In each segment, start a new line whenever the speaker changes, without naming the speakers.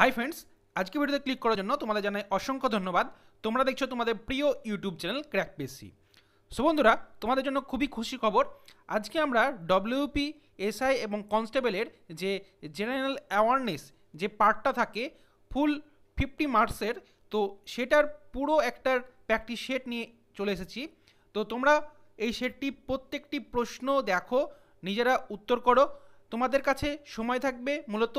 hi friends আজকে ভিডিওতে click করার জন্য তোমাদের জানাই অসংখ্য ধন্যবাদ তোমরা দেখছো তোমাদের প্রিয় ইউটিউব চ্যানেল ক্র্যাক পেসি সো বন্ধুরা তোমাদের জন্য খুবই খুশি খবর আজকে আমরা ডব্লিউপি এসআই এবং কনস্টেবলের যে জেনারেল অ্যাওয়ারনেস যে পার্টটা থাকে ফুল ফিফটি মার্কসের তো সেটার পুরো একটার প্র্যাকটিস সেট নিয়ে চলে এসেছি তো তোমরা এই সেটটি প্রত্যেকটি প্রশ্ন দেখো নিজেরা উত্তর করো তোমাদের কাছে সময় থাকবে মূলত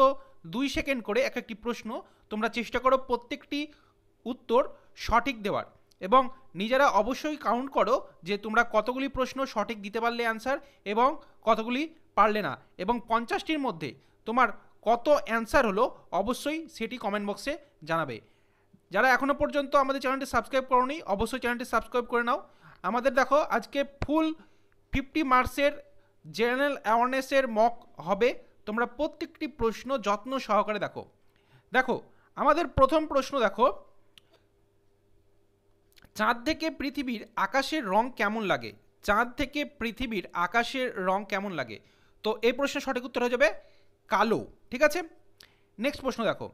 দুই সেকেন্ড করে এক একটি প্রশ্ন তোমরা চেষ্টা করো প্রত্যেকটি উত্তর সঠিক দেওয়ার এবং নিজেরা অবশ্যই কাউন্ট করো যে তোমরা কতগুলি প্রশ্ন সঠিক দিতে পারলে অ্যান্সার এবং কতগুলি পারলে না এবং পঞ্চাশটির মধ্যে তোমার কত অ্যান্সার হলো অবশ্যই সেটি কমেন্ট বক্সে জানাবে যারা এখনও পর্যন্ত আমাদের চ্যানেলটি সাবস্ক্রাইব করনি অবশ্যই চ্যানেলটি সাবস্ক্রাইব করে নাও আমাদের দেখো আজকে ফুল ফিফটি মার্কসের জেনারেল অ্যাওয়ারনেসের মক হবে তোমরা প্রত্যেকটি প্রশ্ন যত্ন সহকারে দেখো দেখো আমাদের প্রথম প্রশ্ন দেখো চাঁদ থেকে পৃথিবীর আকাশের রং কেমন লাগে চাঁদ থেকে পৃথিবীর আকাশের রং কেমন লাগে তো এই প্রশ্নের সঠিক উত্তর হয়ে যাবে কালো ঠিক আছে নেক্সট প্রশ্ন দেখো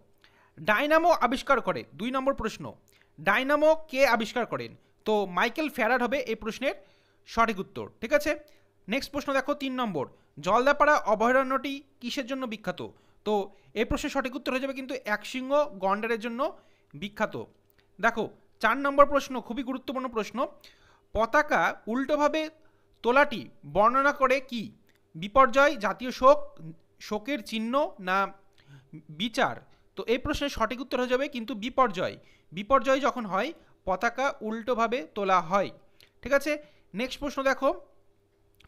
ডাইনামো আবিষ্কার করে দুই নম্বর প্রশ্ন ডাইনামো কে আবিষ্কার করেন তো মাইকেল ফ্যারাড হবে এই প্রশ্নের সঠিক উত্তর ঠিক আছে নেক্সট প্রশ্ন দেখো তিন নম্বর জলদাপাড়া অভয়ারণ্যটি কিসের জন্য বিখ্যাত তো এই প্রশ্নের সঠিক উত্তর হয়ে যাবে কিন্তু একশৃঙ্গ গন্ডারের জন্য বিখ্যাত দেখো চার নম্বর প্রশ্ন খুবই গুরুত্বপূর্ণ প্রশ্ন পতাকা উল্টোভাবে তোলাটি বর্ণনা করে কি বিপর্যয় জাতীয় শোক শোকের চিহ্ন না বিচার তো এই প্রশ্নের সঠিক উত্তর হয়ে যাবে কিন্তু বিপর্যয় বিপর্যয় যখন হয় পতাকা উল্টোভাবে তোলা হয় ঠিক আছে নেক্সট প্রশ্ন দেখো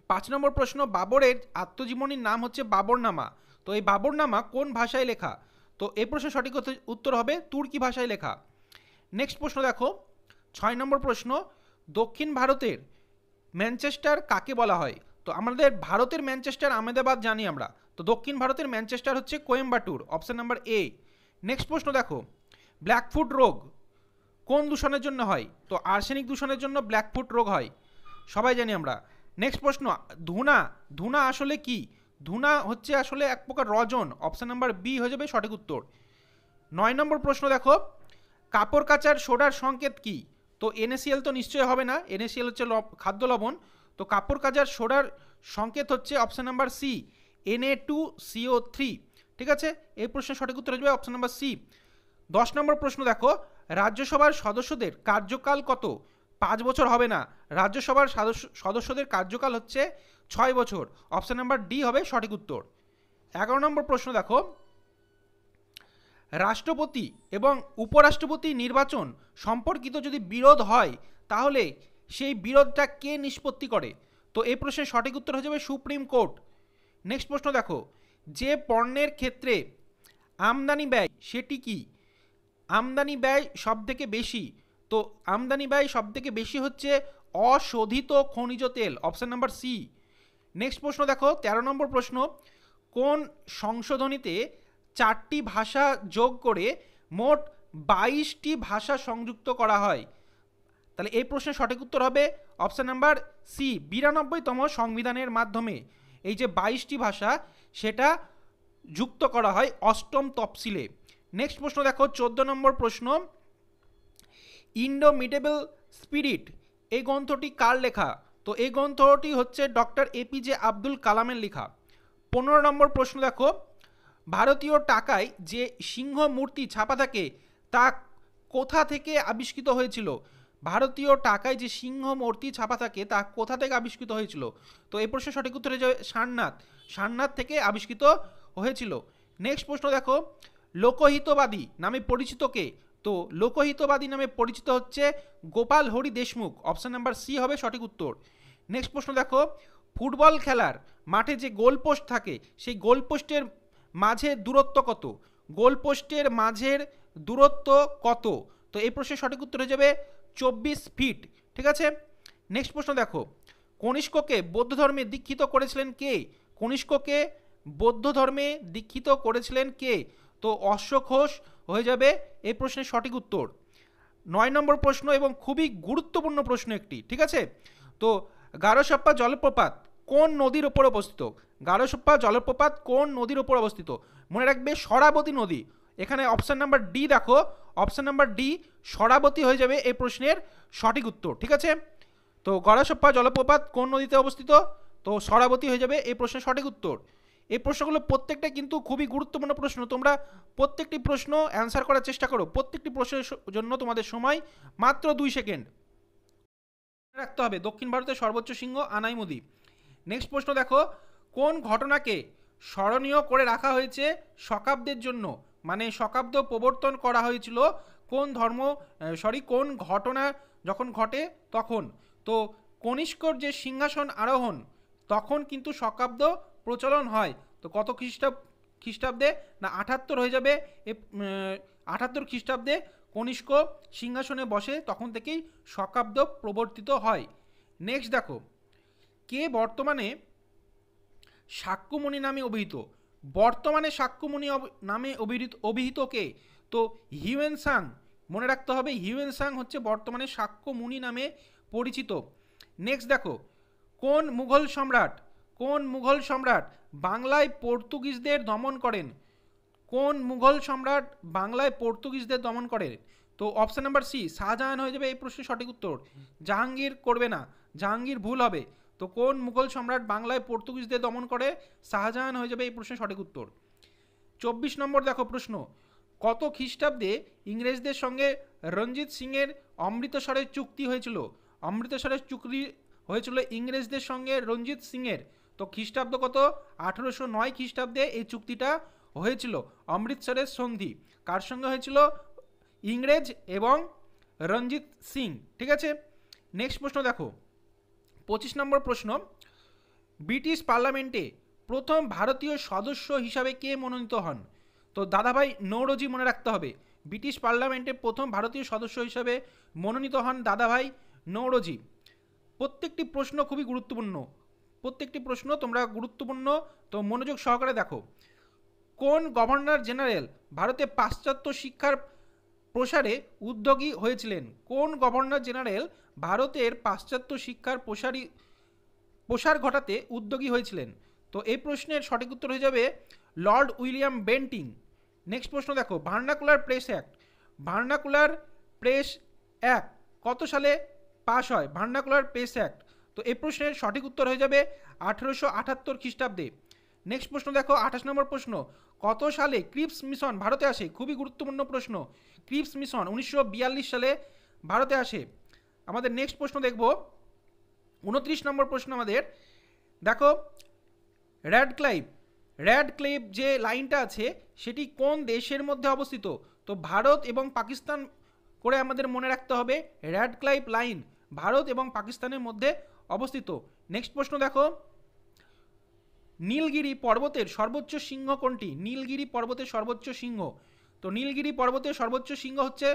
পাঁচ নম্বর প্রশ্ন বাবরের আত্মজীবনীর নাম হচ্ছে বাবরনামা তো এই বাবরনামা কোন ভাষায় লেখা তো এই প্রশ্ন সঠিক উত্তর হবে তুর্কি ভাষায় লেখা নেক্সট প্রশ্ন দেখো ছয় নম্বর প্রশ্ন দক্ষিণ ভারতের ম্যানচেস্টার কাকে বলা হয় তো আমাদের ভারতের ম্যানচেস্টার আহমেদাবাদ জানি আমরা তো দক্ষিণ ভারতের ম্যানচেস্টার হচ্ছে Coimbatore option number A next প্রশ্ন দেখো ব্ল্যাকফুট রোগ কোন দূষণের জন্য হয় তো আর্সেনিক দূষণের জন্য ব্ল্যাকফুট রোগ হয় সবাই জানি আমরা নেক্সট প্রশ্ন ধুনা ধুনা আসলে কি ধুনা হচ্ছে আসলে এক প্রকার রজন অপশান নাম্বার বি হয়ে যাবে সঠিক উত্তর নয় নম্বর প্রশ্ন দেখো কাপড় কাচার সোডার সংকেত কি তো এনএসিএল তো নিশ্চয়ই হবে না এনএসিএল হচ্ছে খাদ্য লবণ তো কাপড় কাচার সোডার সংকেত হচ্ছে option number C NA two CO three ঠিক আছে এই প্রশ্নের সঠিক উত্তর হয়ে যাবে অপশান নাম্বার সি দশ নম্বর প্রশ্ন দেখো রাজ্যসভার সদস্যদের কার্যকাল কত পাঁচ বছর হবে না রাজ্যসভার সদস্যদের কার্যকাল হচ্ছে ছয় বছর অপশান নাম্বার ডি হবে সঠিক উত্তর এগারো নম্বর প্রশ্ন দেখো রাষ্ট্রপতি এবং উপরাষ্ট্রপতি নির্বাচন সম্পর্কিত যদি বিরোধ হয় তাহলে সেই বিরোধটা কে নিষ্পত্তি করে তো এই প্রশ্নের সঠিক উত্তর হয়ে যাবে সুপ্রিম কোর্ট নেক্সট প্রশ্ন দেখো যে পণ্যের ক্ষেত্রে আমদানি ব্যয় সেটি কি আমদানি ব্যয় সব থেকে বেশি তো আমদানি ব্যয় থেকে বেশি হচ্ছে অশোধিত খনিজ তেল অপশান নাম্বার সি নেক্সট প্রশ্ন দেখো ১৩ নম্বর প্রশ্ন কোন সংশোধনীতে চারটি ভাষা যোগ করে মোট বাইশটি ভাষা সংযুক্ত করা হয় তাহলে এই প্রশ্নের সঠিক উত্তর হবে অপশান নাম্বার সি বিরানব্বইতম সংবিধানের মাধ্যমে এই যে বাইশটি ভাষা সেটা যুক্ত করা হয় অষ্টম তফসিলে নেক্সট প্রশ্ন দেখো চোদ্দ নম্বর প্রশ্ন ইন্ডোমিটেবল স্পিরিট এই গ্রন্থটি কার লেখা তো এই গ্রন্থটি হচ্ছে ডক্টর এপিজে আব্দুল কালামের লেখা পনেরো নম্বর প্রশ্ন দেখো ভারতীয় টাকায় যে সিংহ মূর্তি ছাপা থাকে তা কোথা থেকে আবিষ্কৃত হয়েছিল ভারতীয় টাকায় যে সিংহ মূর্তি ছাপা থাকে তা কোথা থেকে আবিষ্কৃত হয়েছিল তো এই প্রশ্নের সঠিক উত্তরে হয়েছে সারনাথ সারনাথ থেকে আবিষ্কৃত হয়েছিল নেক্সট প্রশ্ন দেখো লোকহিতবাদী নামে পরিচিত কে তো লোকহিতবাদী নামে পরিচিত হচ্ছে Gopal Hari Deshmukh option number C হবে সঠিক উত্তর নেক্সট প্রশ্ন দেখো ফুটবল খেলার মাঠে যে গোলপোস্ট থাকে সেই গোলপোস্টের মাঝের দূরত্ব কত গোলপোস্টের মাঝের দূরত্ব কত তো এই প্রশ্নের সঠিক উত্তর হয়ে যাবে চব্বিশ ফিট ঠিক আছে নেক্সট প্রশ্ন দেখো কনিষ্ককে বৌদ্ধ ধর্মে দীক্ষিত করেছিলেন কে কনিষ্ককে বৌদ্ধ ধর্মে দীক্ষিত করেছিলেন কে তো অশ্বঘোষ হয়ে যাবে এই প্রশ্নের সঠিক উত্তর নয় নম্বর প্রশ্ন এবং খুবই গুরুত্বপূর্ণ প্রশ্ন একটি ঠিক আছে তো গারোসাপ্পা জলপ্রপাত কোন নদীর ওপর অবস্থিত গারোসাপ্পা জলপ্রপাত কোন নদীর ওপর অবস্থিত মনে রাখবে সরাবতী নদী এখানে অপশান নাম্বার ডি দেখো অপশান নাম্বার ডি সরাবতী হয়ে যাবে এই প্রশ্নের সঠিক উত্তর ঠিক আছে তো গড়াসপ্পা জলপ্রপাত কোন নদীতে অবস্থিত তো সরাবতী হয়ে যাবে এই প্রশ্নের সঠিক উত্তর এই প্রশ্নগুলো প্রত্যেকটা কিন্তু খুবই গুরুত্বপূর্ণ প্রশ্ন তোমরা প্রত্যেকটি প্রশ্ন অ্যান্সার করার চেষ্টা করো প্রত্যেকটি প্রশ্নের জন্য তোমাদের সময় মাত্র দুই সেকেন্ড রাখতে হবে দক্ষিণ ভারতের সর্বোচ্চ সিংহ আনাইমুদি নেক্সট প্রশ্ন দেখো কোন ঘটনাকে স্মরণীয় করে রাখা হয়েছে শকাব্দের জন্য মানে শকাব্দ প্রবর্তন করা হয়েছিল কোন ধর্ম সরি কোন ঘটনা যখন ঘটে তখন তো কনিষ্কর যে সিংহাসন আরোহণ তখন কিন্তু শকাব্দ প্রচলন হয় তো কত খ্রিস্টাব খ্রিস্টাব্দে না আটাত্তর হয়ে যাবে এ আটাত্তর খ্রিস্টাব্দে কনিষ্ক সিংহাসনে বসে তখন থেকেই শকাব্দ প্রবর্তিত হয় নেক্সট দেখো কে বর্তমানে সাক্ষ্যমণি নামে অভিহিত বর্তমানে সাক্ষ্যমণি নামে অভিহিত অভিহিত কে তো হিউয়েন সাং মনে রাখতে হবে হিউয়েন সাং হচ্ছে বর্তমানে সাক্ষ্যমুনি নামে পরিচিত নেক্সট দেখো কোন মুঘল সম্রাট কোন মুঘল সম্রাট বাংলায় পর্তুগিজদের দমন করেন কোন মুঘল সম্রাট বাংলায় পর্তুগিজদের দমন করেন তো অপশান নাম্বার সি শাহজাহান হয়ে যাবে এই প্রশ্নের সঠিক উত্তর জাহাঙ্গীর করবে না জাহাঙ্গীর ভুল হবে তো কোন মুঘল সম্রাট বাংলায় পর্তুগিজদের দমন করে শাহজাহান হয়ে যাবে এই প্রশ্নের সঠিক উত্তর চব্বিশ নম্বর দেখো প্রশ্ন কত খ্রিস্টাব্দে ইংরেজদের সঙ্গে রঞ্জিত সিংয়ের অমৃতসরের চুক্তি হয়েছিল অমৃতসরের চুক্তি হয়েছিল ইংরেজদের সঙ্গে রঞ্জিত সিংয়ের তো খ্রিস্টাব্দ কত আঠেরোশো নয় খ্রিস্টাব্দে এই চুক্তিটা হয়েছিল অমৃতসরের সন্ধি কার সঙ্গে হয়েছিল ইংরেজ এবং রঞ্জিত সিং ঠিক আছে নেক্সট প্রশ্ন দেখো পঁচিশ নম্বর প্রশ্ন ব্রিটিশ পার্লামেন্টে প্রথম ভারতীয় সদস্য হিসাবে কে মনোনীত হন তো দাদাভাই নৌরজি মনে রাখতে হবে ব্রিটিশ পার্লামেন্টে প্রথম ভারতীয় সদস্য হিসাবে মনোনীত হন দাদাভাই নৌরজি প্রত্যেকটি প্রশ্ন খুবই গুরুত্বপূর্ণ প্রত্যেকটি প্রশ্ন তোমরা গুরুত্বপূর্ণ তো মনোযোগ সহকারে দেখো কোন গভর্নর জেনারেল ভারতে পাশ্চাত্য শিক্ষার প্রসারে উদ্যোগী হয়েছিলেন কোন গভর্নর জেনারেল ভারতের পাশ্চাত্য শিক্ষার প্রসারী প্রসার ঘটাতে উদ্যোগী হয়েছিলেন তো এই প্রশ্নের সঠিক উত্তর হয়ে যাবে লর্ড উইলিয়াম বেন্টিং নেক্সট প্রশ্ন দেখো vernacular press act vernacular press act কত সালে পাশ হয় ভার্নাকুলার প্রেস অ্যাক্ট তো এই প্রশ্নের সঠিক উত্তর হয়ে যাবে আঠেরোশো আটাত্তর খ্রিস্টাব্দে নেক্সট প্রশ্ন দেখো আঠাশ নম্বর প্রশ্ন কত সালে ক্রিপস মিশন ভারতে আসে খুবই গুরুত্বপূর্ণ প্রশ্ন ক্রিপস মিশন উনিশশো সালে ভারতে আসে আমাদের নেক্সট প্রশ্ন দেখব উনত্রিশ নম্বর প্রশ্ন আমাদের দেখো র্যাড ক্লাইভ র্যাড ক্লিভ যে লাইনটা আছে সেটি কোন দেশের মধ্যে অবস্থিত তো ভারত এবং পাকিস্তান করে আমাদের মনে রাখতে হবে র্যাড ক্লাইভ লাইন ভারত এবং পাকিস্তানের মধ্যে অবস্থিত নেক্সট প্রশ্ন দেখো নীলগিরি পর্বতের সর্বোচ্চ সিংহ কোনটি নীলগিরি পর্বতের সর্বোচ্চ সিংহ তো নীলগিরি পর্বতের সর্বোচ্চ সিংহ হচ্ছে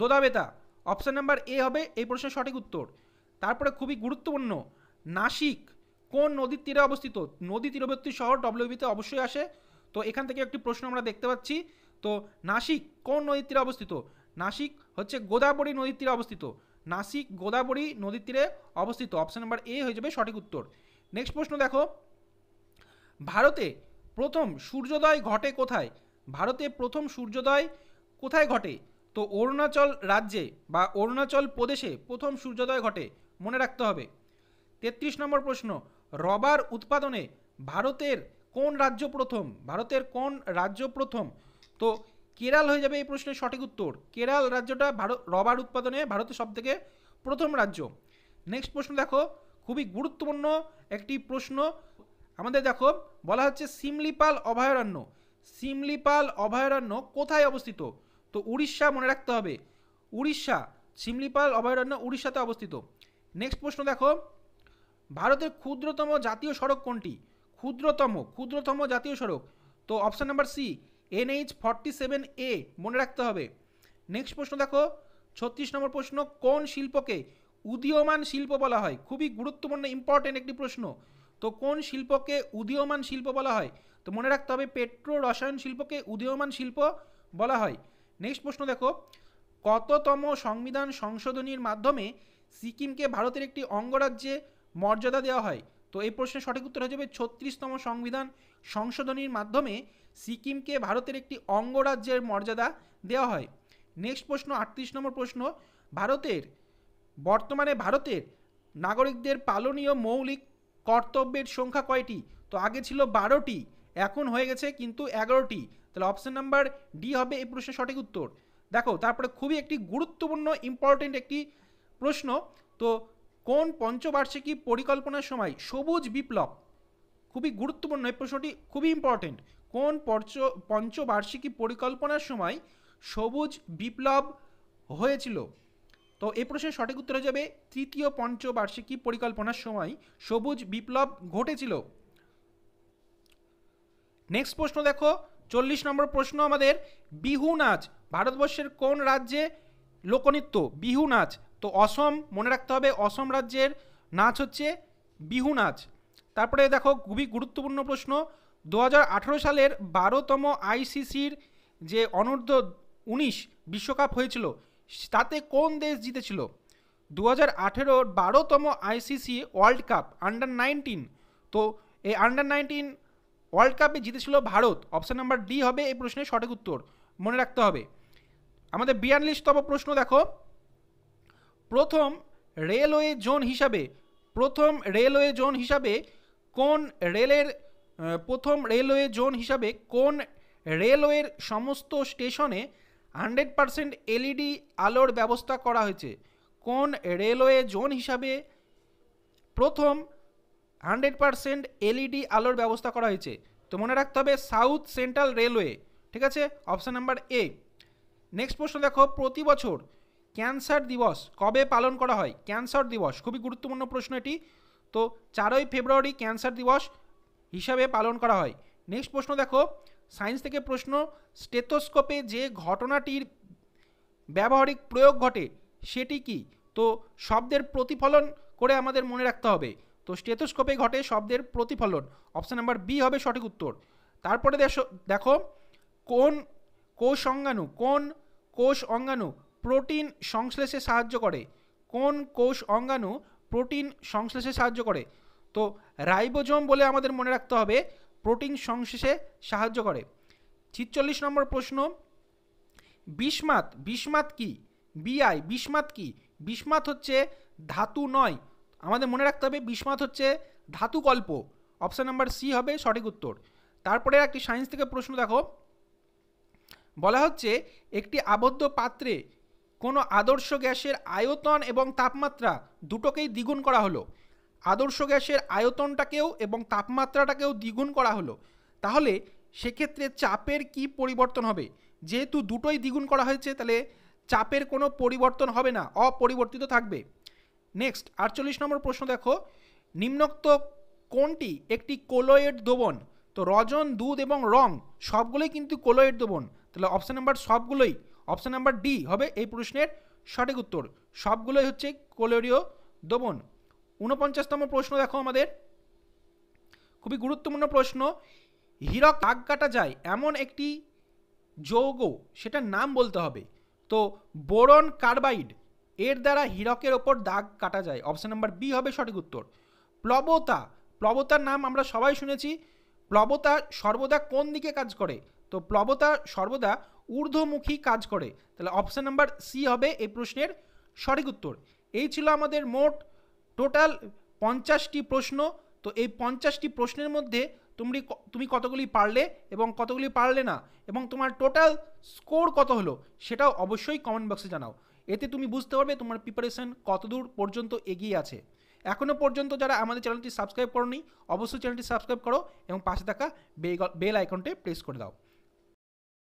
দোদাবেতা অপশান নাম্বার এ হবে এই প্রশ্নের সঠিক উত্তর তারপরে খুবই গুরুত্বপূর্ণ নাসিক কোন নদীর তীরে অবস্থিত নদী তীরবর্তী শহর ডব্লিউবিতে অবশ্যই আসে তো এখান থেকে একটি প্রশ্ন আমরা দেখতে পাচ্ছি তো নাসিক কোন নদীর তীরে অবস্থিত নাসিক হচ্ছে গোদাবরী নদীর তীরে অবস্থিত নাসিক গোদাবরী নদীর তীরে অবস্থিত অপশন নাম্বার এ হয়ে যাবে সঠিক উত্তর নেক্সট প্রশ্ন দেখো ভারতে প্রথম সূর্যোদয় ঘটে কোথায় ভারতে প্রথম সূর্যোদয় কোথায় ঘটে তো অরুণাচল রাজ্যে বা অরুণাচল প্রদেশে প্রথম সূর্যোদয় ঘটে মনে রাখতে হবে তেত্রিশ নম্বর প্রশ্ন রবার উৎপাদনে ভারতের কোন রাজ্য প্রথম ভারতের কোন রাজ্য প্রথম তো কেরাল হয়ে যাবে এই প্রশ্নের সঠিক উত্তর কেরাল রাজ্যটা ভারত রবার উৎপাদনে ভারতের সবথেকে প্রথম রাজ্য নেক্সট প্রশ্ন দেখো খুবই গুরুত্বপূর্ণ একটি প্রশ্ন আমাদের দেখো বলা হচ্ছে সিমলিপাল অভয়ারণ্য সিমলিপাল অভয়ারণ্য কোথায় অবস্থিত তো উড়িষ্যা মনে রাখতে হবে উড়িষ্যা সিমলিপাল অভয়ারণ্য উড়িষ্যাতে অবস্থিত নেক্সট প্রশ্ন দেখো ভারতের ক্ষুদ্রতম জাতীয় সড়ক কোনটি ক্ষুদ্রতম ক্ষুদ্রতম জাতীয় সড়ক তো option number C NH forty seven A মনে রাখতে হবে নেক্সট প্রশ্ন দেখো ছত্রিশ নম্বর প্রশ্ন কোন শিল্পকে উদীয়মান শিল্প বলা হয় খুবই গুরুত্বপূর্ণ ইম্পর্টেন্ট একটি প্রশ্ন তো কোন শিল্পকে উদীয়মান শিল্প বলা হয় তো মনে রাখতে হবে পেট্রো রসায়ন শিল্পকে উদীয়মান শিল্প বলা হয় নেক্সট প্রশ্ন দেখো কততম সংবিধান সংশোধনীর মাধ্যমে সিকিমকে ভারতের একটি অঙ্গরাজ্যে মর্যাদা দেওয়া হয় তো এই প্রশ্নের সঠিক উত্তর হয়ে যাবে ছত্রিশতম সংবিধান সংশোধনীর মাধ্যমে সিকিমকে ভারতের একটি অঙ্গরাজ্যের মর্যাদা দেওয়া হয় নেক্সট প্রশ্ন আটত্রিশ নম্বর প্রশ্ন ভারতের বর্তমানে ভারতের নাগরিকদের পালনীয় মৌলিক কর্তব্যের সংখ্যা কয়টি তো আগে ছিল বারোটি এখন হয়ে গেছে কিন্তু এগারোটি তাহলে অপশন নাম্বার ডি হবে এই প্রশ্নের সঠিক উত্তর দেখো তারপরে খুবই একটি গুরুত্বপূর্ণ ইম্পর্টেন্ট একটি প্রশ্ন তো কোন পঞ্চবার্ষিকী পরিকল্পনার সময় সবুজ বিপ্লব খুবই গুরুত্বপূর্ণ এই প্রশ্নটি খুবই ইম্পর্টেন্ট কোন পঞ্চ পঞ্চবার্ষিকী পরিকল্পনার সময় সবুজ বিপ্লব হয়েছিল তো এই প্রশ্নের সঠিক উত্তর হয়ে যাবে তৃতীয় পঞ্চবার্ষিকী পরিকল্পনার সময় সবুজ বিপ্লব ঘটেছিল নেক্সট প্রশ্ন দেখো চল্লিশ নম্বর প্রশ্ন আমাদের বিহু নাচ ভারতবর্ষের কোন রাজ্যে লোকনৃত্য বিহু নাচ তো অসম মনে রাখতে হবে অসম রাজ্যের নাচ হচ্ছে বিহু নাচ তারপরে দেখো খুবই গুরুত্বপূর্ণ প্রশ্ন দু সালের বারোতম আইসিসির যে অনূর্ধ্ব উনিশ বিশ্বকাপ হয়েছিল তাতে কোন দেশ জিতেছিল দু হাজার আঠেরোর বারোতম ICC world cup under nineteen তো এই আন্ডার নাইনটিন ওয়ার্ল্ড কাপে জিতেছিল ভারত অপশান নাম্বার ডি হবে এই প্রশ্নের সঠিক উত্তর মনে রাখতে হবে আমাদের বিয়াল্লিশতম প্রশ্ন দেখো প্রথম রেলওয়ে জোন হিসাবে প্রথম রেলওয়ে জোন হিসাবে কোন রেলের প্রথম রেলওয়ে জোন হিসাবে কোন রেলওয়ের সমস্ত স্টেশনে হান্ড্রেড পারসেন্ট এলইডি আলোর ব্যবস্থা করা হয়েছে কোন রেলওয়ে জোন হিসাবে প্রথম হান্ড্রেড পারসেন্ট এলইডি আলোর ব্যবস্থা করা হয়েছে তো মনে রাখতে হবে সাউথ সেন্ট্রাল রেলওয়ে ঠিক আছে অপশান নাম্বার এ নেক্সট প্রশ্ন দেখো প্রতি বছর ক্যান্সার দিবস কবে পালন করা হয় ক্যান্সার দিবস খুবই গুরুত্বপূর্ণ প্রশ্ন এটি তো চারই ফেব্রুয়ারি ক্যান্সার দিবস হিসাবে পালন করা হয় নেক্সট প্রশ্ন দেখো সায়েন্স থেকে প্রশ্ন স্টেথোস্কোপে যে ঘটনাটির ব্যবহারিক প্রয়োগ ঘটে সেটি কি তো শব্দের প্রতিফলন করে আমাদের মনে রাখতে হবে তো স্টেথোস্কোপে ঘটে শব্দের প্রতিফলন অপশান নাম্বার বি হবে সঠিক উত্তর তারপরে দেখো কোন কোষ অঙ্গাণু কোন কোষ অঙ্গাণু প্রোটিন সংশ্লেষে সাহায্য করে কোন কোষ অঙ্গাণু প্রোটিন সংশ্লেষে সাহায্য করে তো রাইবোজোম বলে আমাদের মনে রাখতে হবে প্রোটিন সংশ্লেষে সাহায্য করে ছিচল্লিশ নম্বর প্রশ্ন বিস্মাত বিস্মাত কি বিআই বিস্মাত কি বিস্মাত হচ্ছে ধাতু নয় আমাদের মনে রাখতে হবে বিস্মাত হচ্ছে ধাতু গল্প অপশান নাম্বার সি হবে সঠিক উত্তর তারপরে একটি সায়েন্স থেকে প্রশ্ন দেখো বলা হচ্ছে একটি আবদ্ধ পাত্রে কোনো আদর্শ গ্যাসের আয়তন এবং তাপমাত্রা দুটোকেই দ্বিগুণ করা হলো আদর্শ গ্যাসের আয়তনটাকেও এবং তাপমাত্রাটাকেও দ্বিগুণ করা হলো তাহলে সেক্ষেত্রে চাপের কি পরিবর্তন হবে যেহেতু দুটোই দ্বিগুণ করা হয়েছে তাহলে চাপের কোনো পরিবর্তন হবে না অপরিবর্তিত থাকবে নেক্সট আটচল্লিশ নম্বর প্রশ্ন দেখো নিম্নোক্ত কোনটি একটি কোলোয়েড দোবন তো রজন দুধ এবং রং সবগুলোই কিন্তু কোলোয়েড দোবন তাহলে অপশান নাম্বার সবগুলোই অপশান নাম্বার ডি হবে এই প্রশ্নের সঠিক উত্তর সবগুলোই হচ্ছে কোলোরীয় দবন ঊনপঞ্চাশতম প্রশ্ন দেখো আমাদের খুবই গুরুত্বপূর্ণ প্রশ্ন হীরক আগ কাটা যায় এমন একটি যৌগ সেটার নাম বলতে হবে তো বোরন কার্বাইড এর দ্বারা হীরকের ওপর দাগ কাটা যায় অপশান নাম্বার বি হবে সঠিক উত্তর প্লবতা প্লবতার নাম আমরা সবাই শুনেছি প্লবতা সর্বদা কোন দিকে কাজ করে তো প্লবতা সর্বদা ঊর্ধ্বমুখী কাজ করে তাহলে অপশান নাম্বার সি হবে এই প্রশ্নের সঠিক উত্তর এই ছিল আমাদের মোট টোটাল পঞ্চাশটি প্রশ্ন তো এই পঞ্চাশটি প্রশ্নের মধ্যে তুমি তুমি কতগুলি পারলে এবং কতগুলি পারলে না এবং তোমার টোটাল স্কোর কত হলো সেটাও অবশ্যই কমেন্ট বক্সে জানাও এতে তুমি বুঝতে পারবে তোমার প্রিপারেশন কতদূর পর্যন্ত এগিয়ে আছে এখনও পর্যন্ত যারা আমাদের চ্যানেলটি সাবস্ক্রাইব করনি অবশ্যই চ্যানেলটি সাবস্ক্রাইব করো এবং পাশে থাকা বেল আইকনটি প্রেস করে দাও